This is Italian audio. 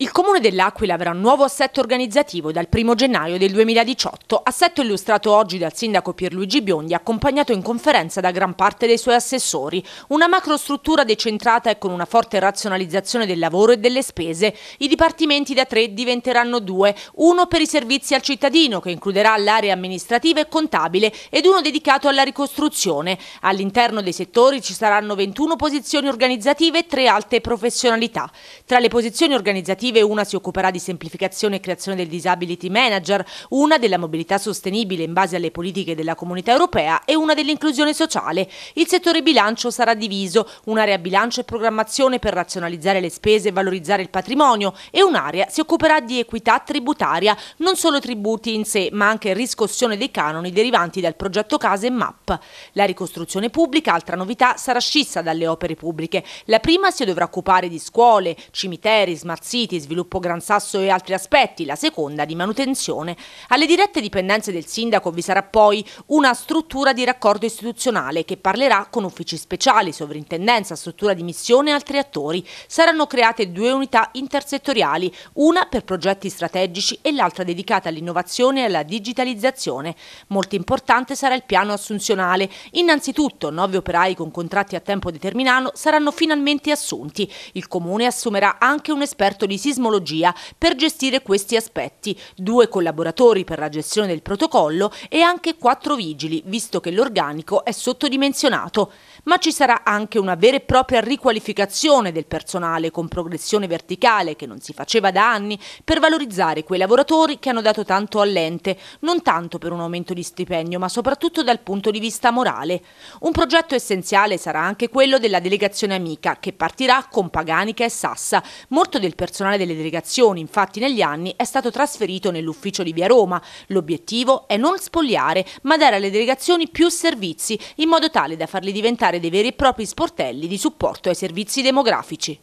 y Comune dell'Aquila avrà un nuovo assetto organizzativo dal 1 gennaio del 2018, assetto illustrato oggi dal sindaco Pierluigi Biondi, accompagnato in conferenza da gran parte dei suoi assessori. Una macrostruttura decentrata e con una forte razionalizzazione del lavoro e delle spese. I dipartimenti da tre diventeranno due, uno per i servizi al cittadino, che includerà l'area amministrativa e contabile, ed uno dedicato alla ricostruzione. All'interno dei settori ci saranno 21 posizioni organizzative e tre alte professionalità. Tra le posizioni organizzative una si occuperà di semplificazione e creazione del Disability Manager, una della mobilità sostenibile in base alle politiche della comunità europea e una dell'inclusione sociale. Il settore bilancio sarà diviso, un'area bilancio e programmazione per razionalizzare le spese e valorizzare il patrimonio e un'area si occuperà di equità tributaria, non solo tributi in sé ma anche riscossione dei canoni derivanti dal progetto Case e MAP. La ricostruzione pubblica, altra novità, sarà scissa dalle opere pubbliche. La prima si dovrà occupare di scuole, cimiteri, smart cities, sviluppo Gran Sasso e altri aspetti, la seconda di manutenzione. Alle dirette dipendenze del sindaco vi sarà poi una struttura di raccordo istituzionale che parlerà con uffici speciali, sovrintendenza, struttura di missione e altri attori. Saranno create due unità intersettoriali, una per progetti strategici e l'altra dedicata all'innovazione e alla digitalizzazione. Molto importante sarà il piano assunzionale. Innanzitutto, nove operai con contratti a tempo determinato saranno finalmente assunti. Il Comune assumerà anche un esperto di sismologia sismologia per gestire questi aspetti, due collaboratori per la gestione del protocollo e anche quattro vigili, visto che l'organico è sottodimensionato. Ma ci sarà anche una vera e propria riqualificazione del personale con progressione verticale che non si faceva da anni per valorizzare quei lavoratori che hanno dato tanto all'ente, non tanto per un aumento di stipendio ma soprattutto dal punto di vista morale. Un progetto essenziale sarà anche quello della delegazione amica che partirà con Paganica e Sassa. Molto del personale della delle delegazioni, infatti, negli anni è stato trasferito nell'ufficio di Via Roma. L'obiettivo è non spogliare, ma dare alle delegazioni più servizi, in modo tale da farli diventare dei veri e propri sportelli di supporto ai servizi demografici.